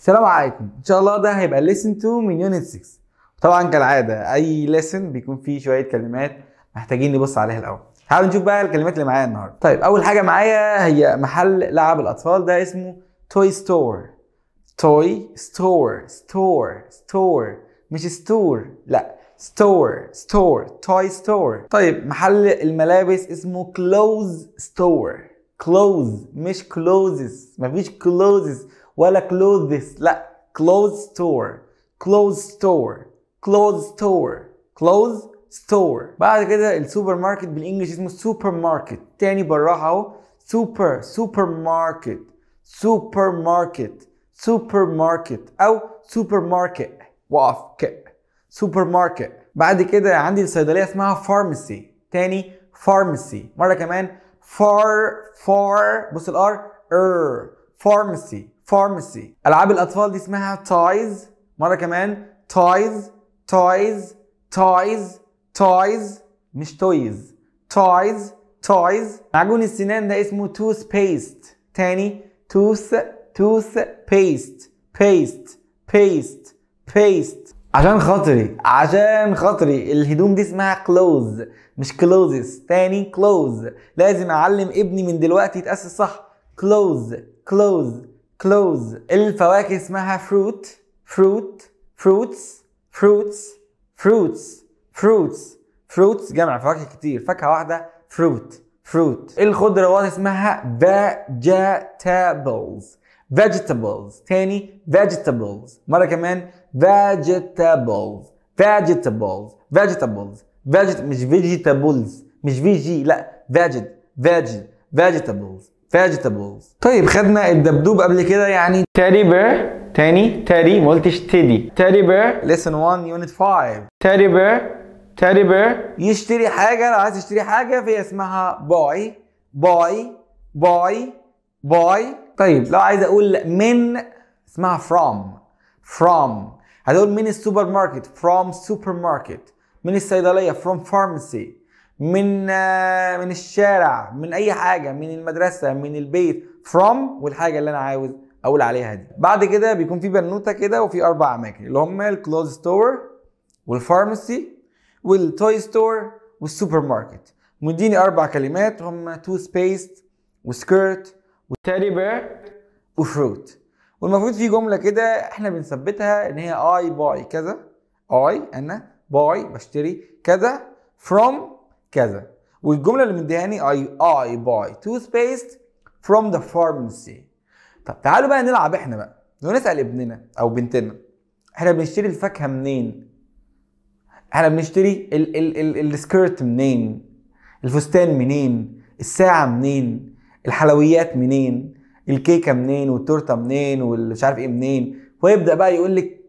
السلام عليكم ان شاء الله ده هيبقى ليسن 2 من يونت 6 طبعا كالعاده اي ليسن بيكون فيه شويه كلمات محتاجين نبص عليها الاول تعالوا نشوف بقى الكلمات اللي معايا النهارده طيب اول حاجه معايا هي محل لعب الاطفال ده اسمه توي ستور توي ستور ستور ستور مش ستور لا ستور ستور توي ستور طيب محل الملابس اسمه كلوز ستور كلوز مش كلوزز مفيش كلوزز ولا كلوزز لا كلوز ستور كلوز ستور كلوز ستور كلوز ستور بعد كده السوبر ماركت بالانجلش اسمه سوبر ماركت تاني بالراحه اهو سوبر سوبر ماركت سوبر ماركت سوبر ماركت او سوبر ماركت واقف ك سوبر ماركت بعد كده عندي الصيدليه اسمها فارماسي تاني فارماسي مره كمان فار فار بص الار ار فارماسي فارماسي العاب الاطفال دي اسمها تايز مره كمان تايز تايز تايز تايز مش تويز تايز تايز معجون السنان ده اسمه توث بيست تاني توث توث بيست بيست بيست بيست عشان خاطري عشان خاطري الهدوم دي اسمها كلوز مش كلوزز تاني كلوز لازم اعلم ابني من دلوقتي يتاسس صح كلوز كلوز كلوز الفواكه اسمها فروت فروت فروتس فروتس فروتس فروتس فروتس جمع فواكه كتير فاكهه واحده فروت فروت الخضروات اسمها فيجيتابلز vegetables تاني vegetables مرة كمان vegetables vegetables vegetables vegetables مش vegetables مش فيجي لا veget veget vegetables vegetables طيب خدنا الدبدوب قبل كده يعني teddy bear تاني teddy ما قلتش teddy teddy bear lesson 1 unit 5 teddy bear teddy bear يشتري حاجة لو عايز تشتري حاجة فهي اسمها buy buy buy buy طيب لو عايز اقول من اسمها from from هتقول من السوبر ماركت from سوبر ماركت من الصيدليه from pharmacy من آه، من الشارع من اي حاجه من المدرسه من البيت from والحاجه اللي انا عاوز اقول عليها دي بعد كده بيكون في بنوته كده وفي اربع اماكن اللي هم الكلوز ستور والفارماسي والتوي ستور والسوبر ماركت مديني اربع كلمات هم تو سبيس وسكيرت والتالي بير وفروت والمفروض في جمله كده احنا بنثبتها ان هي اي باي كذا اي انا باي بشتري كذا فروم كذا والجمله اللي مديهاني اي اي باي بيست فروم ذا فارمسي طب تعالوا بقى نلعب احنا بقى لو نسال ابننا او بنتنا احنا بنشتري الفاكهه منين احنا بنشتري السكيرت منين الفستان منين الساعه منين الحلويات منين الكيكه منين والتورته منين والمش عارف ايه منين ويبدا بقى يقول لك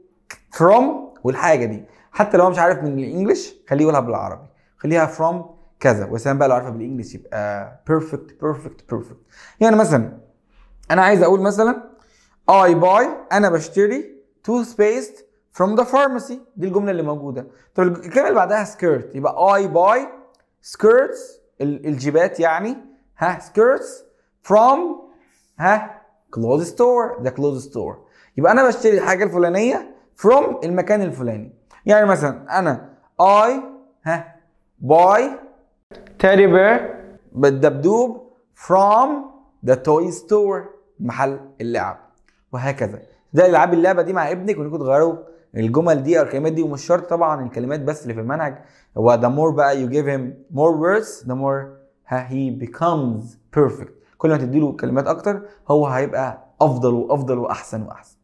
فروم والحاجه دي حتى لو هو مش عارف من الانجليش خليه يقولها بالعربي خليها فروم كذا وسام بقى لو عارفها بالانجلش يبقى بيرفكت بيرفكت بيرفكت يعني مثلا انا عايز اقول مثلا اي باي انا بشتري توث بيست فروم ذا فارماسي دي الجمله اللي موجوده طب الكلمه اللي بعدها سكيرت يبقى اي باي سكيرتس الجيبات يعني ها skirts from ها كلوز ستور ذا كلوز ستور يبقى انا بشتري الحاجه الفلانيه فروم المكان الفلاني يعني مثلا انا I ها باي تيدي بير بالدبدوب فروم ذا توي ستور محل اللعب وهكذا ده العاب اللعبه دي مع ابنك وانكم تغيروا الجمل دي او الكلمات دي ومش شرط طبعا الكلمات بس اللي في المنهج هو the more بقى you give him more words the more he becomes perfect كل ما تديله كلمات اكتر هو هيبقى افضل وافضل واحسن واحسن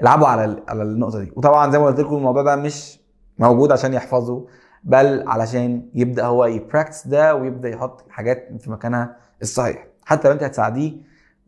العبوا على على النقطه دي وطبعا زي ما قلت لكم الموضوع ده مش موجود عشان يحفظه بل علشان يبدا هو يبراكتس ده ويبدا يحط الحاجات في مكانها الصحيح حتى لو انت هتساعديه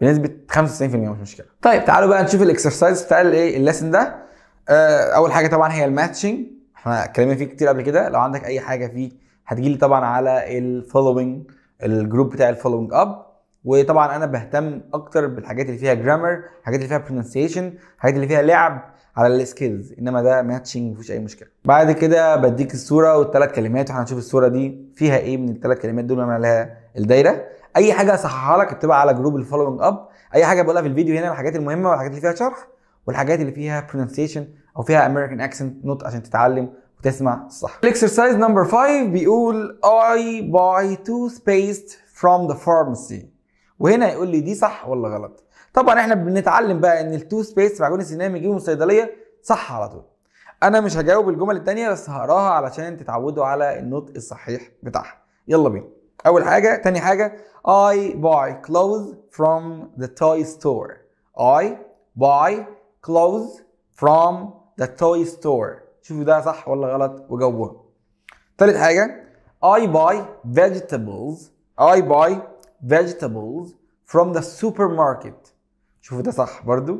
بنسبه 95% مش مشكله طيب تعالوا بقى نشوف الاكسرسايز بتاع الايه الليسن ده آه، اول حاجه طبعا هي الماتشنج احنا اتكلمنا فيه كتير قبل كده لو عندك اي حاجه فيه هتجيلي طبعا على الفولوينج الجروب بتاع الفولوينج اب وطبعا انا بهتم اكتر بالحاجات اللي فيها جرامر الحاجات اللي فيها برونسيشن الحاجات اللي فيها لعب على السكيلز انما ده ماتشنج مفيش اي مشكله بعد كده بديك الصوره والثلاث كلمات واحنا هنشوف الصوره دي فيها ايه من الثلاث كلمات دول انا لها الدايره اي حاجه اصححها لك بتبقى على جروب الفولوينج اب اي حاجه بقولها في الفيديو هنا الحاجات المهمه والحاجات اللي فيها شرح والحاجات اللي فيها برونسيشن او فيها امريكان اكسنت نوت عشان تتعلم تسمع الصح الاكسرسايز نمبر 5 بيقول اي باي تو toothpaste فروم ذا فارماسي وهنا يقول لي دي صح ولا غلط طبعا احنا بنتعلم بقى ان سبيس معجون السنان بنجيبه من الصيدليه صح على طول انا مش هجاوب الجمل التانية بس هقراها علشان تتعودوا على النطق الصحيح بتاعها يلا بينا اول حاجه تاني حاجه اي باي كلوز فروم ذا توي ستور اي باي كلوز فروم ذا توي ستور شوفوا ده صح ولا غلط وجوه ثالث حاجة I buy vegetables I buy vegetables from the supermarket شوفوا ده صح برضو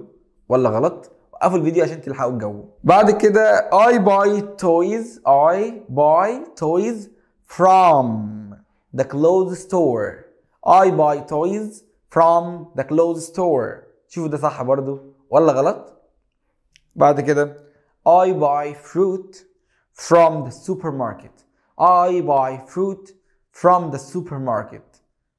ولا غلط وقفوا الفيديو عشان تلحقوا الجو بعد كده I buy toys I buy toys from the clothes store I buy toys from the clothes store شوفوا ده صح برضو ولا غلط بعد كده I buy fruit from the supermarket I buy fruit from the supermarket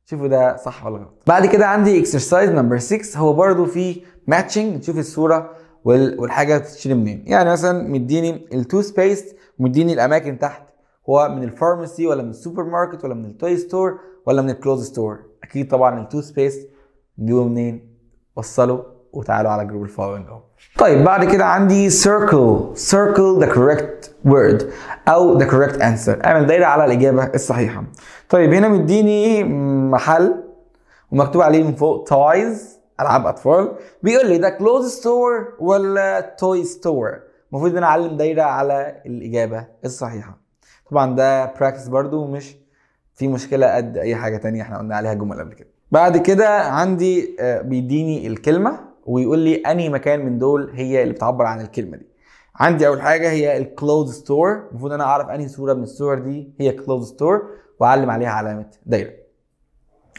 شوفوا ده صح ولا غلط بعد كده عندي اكسرسايز نمبر 6 هو برضه فيه ماتشنج نشوف الصوره والحاجه بتتشيل منين يعني مثلا مديني التوث بيست مديني الاماكن تحت هو من الفارماسي ولا من السوبر ماركت ولا من التوي ستور ولا من الكلوز ستور اكيد طبعا التوث بيست جيبه منين وصله وتعالوا على جروب الفولوينج اهو طيب بعد كده عندي circle circle the correct word او the correct answer اعمل دايره على الاجابه الصحيحه طيب هنا مديني محل ومكتوب عليه من فوق toys العاب اطفال بيقول لي ده كلوز ستور ولا توي ستور المفروض ان انا اعلم دايره على الاجابه الصحيحه طبعا ده براكتس برضو مش في مشكله قد اي حاجه تانية احنا قلنا عليها جمل قبل كده بعد كده عندي آه، بيديني الكلمه ويقول لي انهي مكان من دول هي اللي بتعبر عن الكلمه دي عندي اول حاجه هي الكلوز ستور المفروض انا اعرف انهي صوره من الصور دي هي كلوز ستور واعلم عليها علامه دايره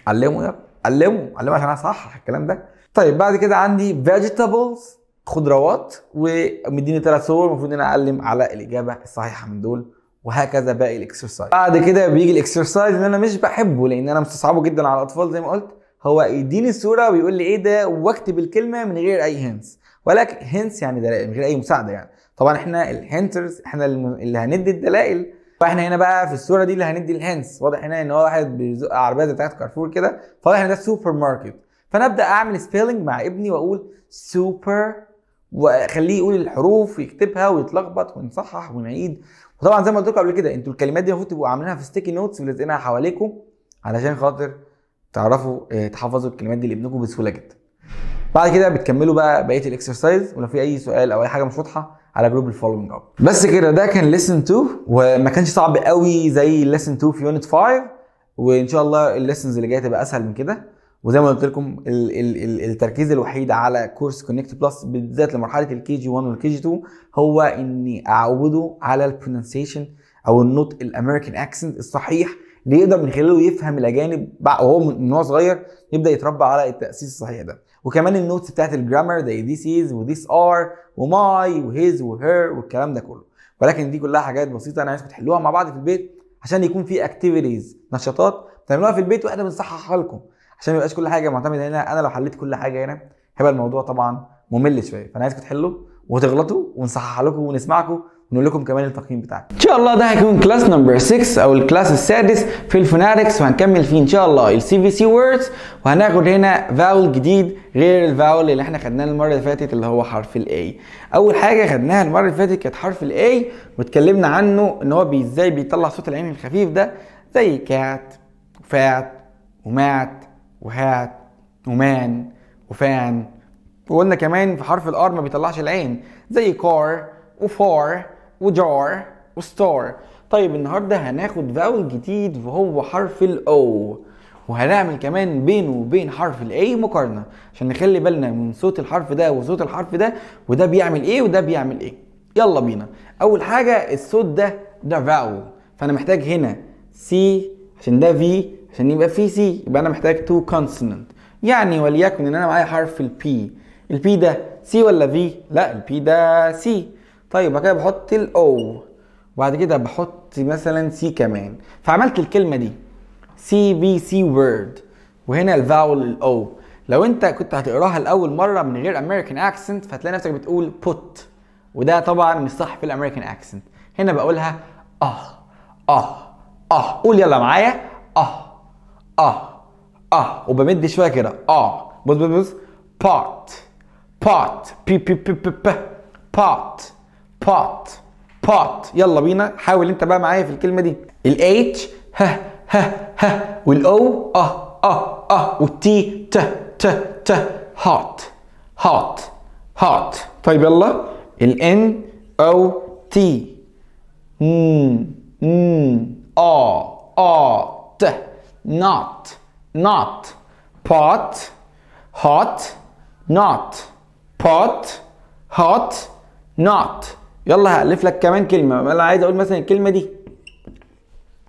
علمه يا علمه علمه عشان اصحح الكلام ده طيب بعد كده عندي فيجيتابلز خضروات ومديني ثلاث صور المفروض ان انا اعلم على الاجابه الصحيحه من دول وهكذا باقي الاكسرسايز بعد كده بيجي الاكسرسايز اللي انا مش بحبه لان انا مستصعبه جدا على الاطفال زي ما قلت هو يديني الصوره ويقول لي ايه ده واكتب الكلمه من غير اي هنس ولكن هنس يعني دلائل من غير اي مساعده يعني طبعا احنا الهنترز احنا اللي هندي الدلائل فاحنا هنا بقى في الصوره دي اللي هندي الهنس واضح هنا ان هو واحد بيزق عربيه بتاعت كارفور كده فواضح ان ده سوبر ماركت فانا ابدا اعمل سبيلنج مع ابني واقول سوبر واخليه يقول الحروف ويكتبها ويتلخبط ونصحح ونعيد وطبعا زي ما قلت لكم قبل كده انتوا الكلمات دي المفروض تبقوا عاملينها في ستيكي نوتس ولازقينها حواليكم علشان خاطر تعرفوا آه، تحفظوا الكلمات دي لابنكم بسهوله جدا بعد كده بتكملوا بقى بقيه الاكسرسايز ولو في اي سؤال او اي حاجه مش واضحه على جروب الفولوينج اب بس كده ده كان ليسن 2 وما كانش صعب قوي زي ليسن 2 في يونت 5 وان شاء الله الليسنز اللي جايه تبقى اسهل من كده وزي ما قلت لكم ال ال ال التركيز الوحيد على كورس كونكت بلس بالذات لمرحله الكي جي 1 والكي جي 2 هو اني اعوده على البرونسيشن او النطق الامريكان اكسنت الصحيح اللي يقدر من خلاله يفهم الاجانب وهو من وهو صغير يبدا يتربى على التاسيس الصحيح ده وكمان النوتس بتاعت الجرامر زي ذيس از وذيس ار وماي وهيز وهير والكلام ده كله ولكن دي كلها حاجات بسيطه انا عايزكم تحلوها مع بعض في البيت عشان يكون في اكتيفيتيز نشاطات تعملوها في البيت واحنا بنصححها لكم عشان ما يبقاش كل حاجه معتمده هنا انا لو حليت كل حاجه هنا هيبقى الموضوع طبعا ممل شويه فانا عايزكم تحلوا وتغلطوا ونصحح لكم ونسمعكم ونقول لكم كمان التقييم بتاعك ان شاء الله ده هيكون كلاس نمبر 6 او الكلاس السادس في الفوناتكس وهنكمل فيه ان شاء الله السي في سي ووردز وهناخد هنا فاول جديد غير الفاول اللي احنا خدناه المره اللي فاتت اللي هو حرف الاي اول حاجه خدناها المره اللي فاتت كانت حرف الاي واتكلمنا عنه ان هو ازاي بيطلع صوت العين الخفيف ده زي كات وفات ومات وهات ومان وفان وقلنا كمان في حرف الار ما بيطلعش العين زي كار وفار وجار وستار طيب النهارده هناخد فاول جديد وهو حرف الاو وهنعمل كمان بينه وبين حرف الاي مقارنه عشان نخلي بالنا من صوت الحرف ده وصوت الحرف ده وده بيعمل ايه وده بيعمل ايه يلا بينا اول حاجه الصوت ده ده فاول فانا محتاج هنا سي عشان ده في عشان يبقى في سي يبقى انا محتاج تو كونسوننت يعني وليكن ان انا معايا حرف البي البي ده سي ولا في لا البي ده سي طيب بعد كده بحط الاو وبعد كده بحط مثلا سي كمان فعملت الكلمه دي سي بي سي وورد وهنا الفاول الاو لو انت كنت هتقراها لاول مره من غير امريكان اكسنت فتلاقي نفسك بتقول بوت وده طبعا مش صح في الامريكان اكسنت هنا بقولها اه اه اه قول يلا معايا اه اه اه وبمد شويه كده اه بص بص بص بوت بوت بي بي بي بي بي بوت بوت بوت يلا بينا حاول انت بقى معايا في الكلمه دي الاتش ها ها ها والاو اه اه اه والتي ت ت ت hot hot hot طيب يلا الان او تي امم امم اه اه ت not not pot hot not pot hot not يلا هالف لك كمان كلمه انا عايز اقول مثلا الكلمه دي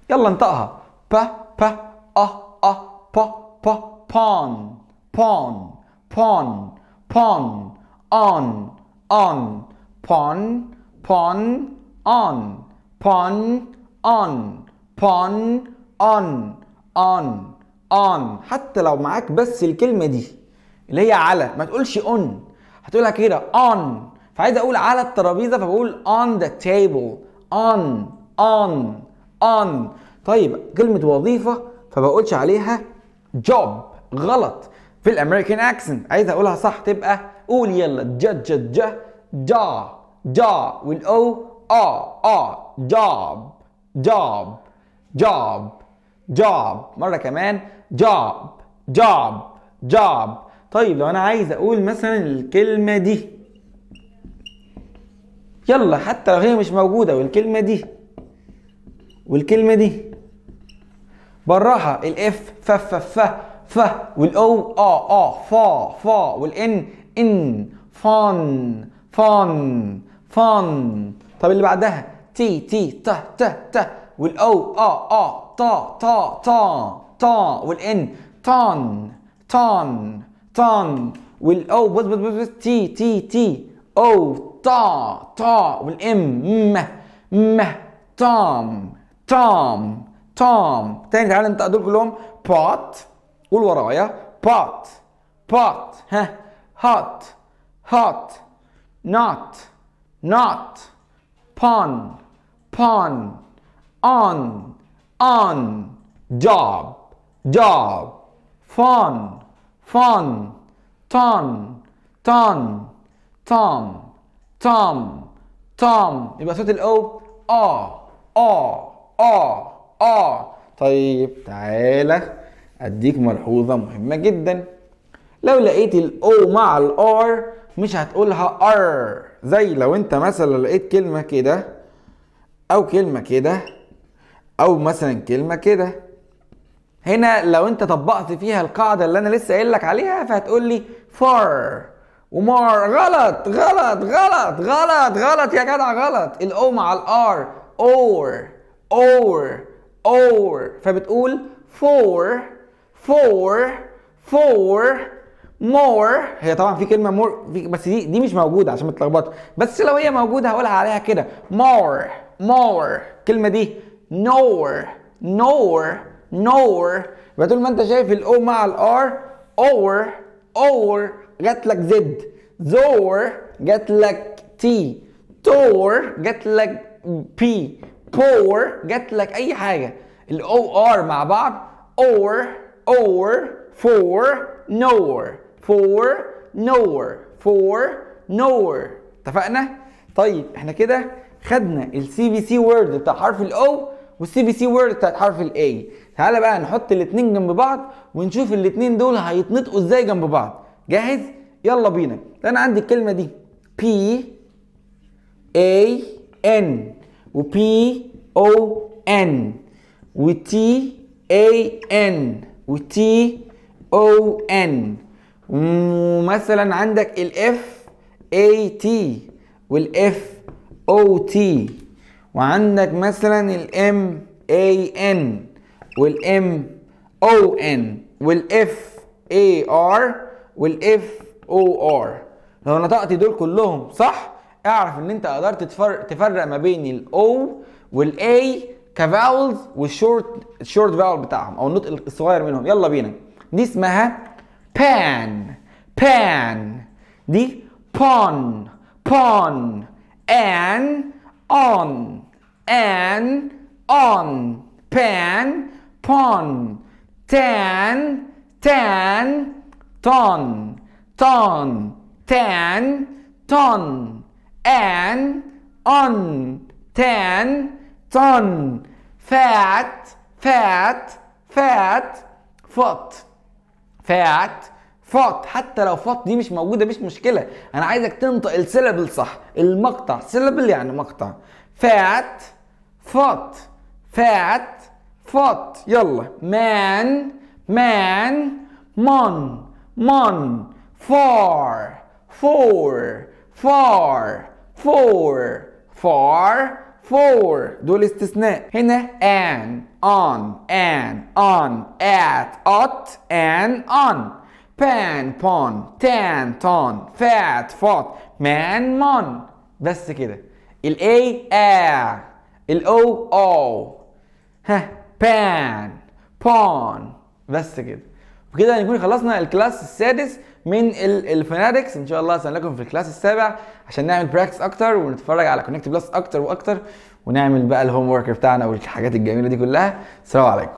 يلا انطقها با با اه اه با با بون بون بون بون اون اون بون بون اون بون اون بون اون اون اون حتى لو معاك بس الكلمه دي اللي هي على ما تقولش اون هتقولها كده اون فعايز اقول على الترابيزه فبقول on the table on on on طيب كلمه وظيفه فبقولش عليها job غلط في الامريكان اكسنت عايز اقولها صح تبقى قول يلا جا جا جا جا جا والاو اه اه جاب جاب جاب جاب مره كمان جاب جاب جاب طيب لو انا عايز اقول مثلا الكلمه دي يلا حتى لو هي مش موجودة والكلمة دي والكلمة دي براها الاف ف ف ف ف والاو اه اه فا فا والان ان فان فان فان طب اللي بعدها تي تي ت ت ت والاو اه اه ط ط ط ط والان تان تان تان والاو بص بص بص تي تي تي او طا طا والام م م توم توم توم تاني تعالى انت دول كلهم بوت قول ورايا بوت بوت ها هات هات نوت نوت بون بون اون اون جوب جوب فون فون تون تون تام تام تام يبقى صوت الاو اه اه اه اه طيب تعالى اديك ملحوظه مهمه جدا لو لقيت الاو مع الار مش هتقولها ار زي لو انت مثلا لقيت كلمه كده او كلمه كده او مثلا كلمه كده هنا لو انت طبقت فيها القاعده اللي انا لسه قايل لك عليها فهتقول لي فار ومار غلط غلط غلط غلط غلط يا جدع غلط الاو مع الار اور اور اور فبتقول فور فور فور مور هي طبعا في كلمه مور بس دي دي مش موجوده عشان ما تتلخبطش بس لو هي موجوده هقولها عليها كده مور مور الكلمه دي نور نور نور يبقى طول ما انت شايف الاو مع الار اور اور جات لك زد زور جات لك تي تور جات لك بي بور جات لك اي حاجه الاو ار مع بعض اور اور فور نور فور نور فور نور اتفقنا طيب احنا كده خدنا السي في سي وورد بتاع حرف الاو والسي في سي وورد بتاع حرف الاي تعالى بقى نحط الاثنين جنب بعض ونشوف الاثنين دول هيتنطقوا ازاي جنب بعض جاهز يلا بينا انا عندي الكلمه دي بي اي ان وبي او ان وتي اي ان وتي او ان ومثلا عندك الاف اي تي والاف او تي وعندك مثلا الام اي ان والام او ان والاف اي ار والاف او ار لو نطقت دول كلهم صح اعرف ان انت قدرت تفرق ما بين الاو والاي كفاولز والشورت الشورت فاول بتاعهم او النطق الصغير منهم يلا بينا دي اسمها بان بان دي بون بون ان اون ان اون بان بون تان تان ton ton tan ton an on tan ton fat fat fat foot fat فوت حتى لو فوت دي مش موجودة مش مشكلة أنا عايزك تنطق السيلابل صح المقطع سيلابل يعني مقطع فات فوت فات فوت يلا مان مان مون Mon, far, four, far, four, far, four دول استثناء هنا an on an on at at an on pan pon tan ton fat fat man mon بس كده ال a a er. ال o o ها pan pon بس كده وكده هنكون خلصنا الكلاس السادس من الفناتكس ان شاء الله هستناكم في الكلاس السابع عشان نعمل براكتس اكتر ونتفرج على كونكت بلس اكتر واكتر ونعمل بقى الهوم ورك بتاعنا والحاجات الجميله دي كلها السلام عليكم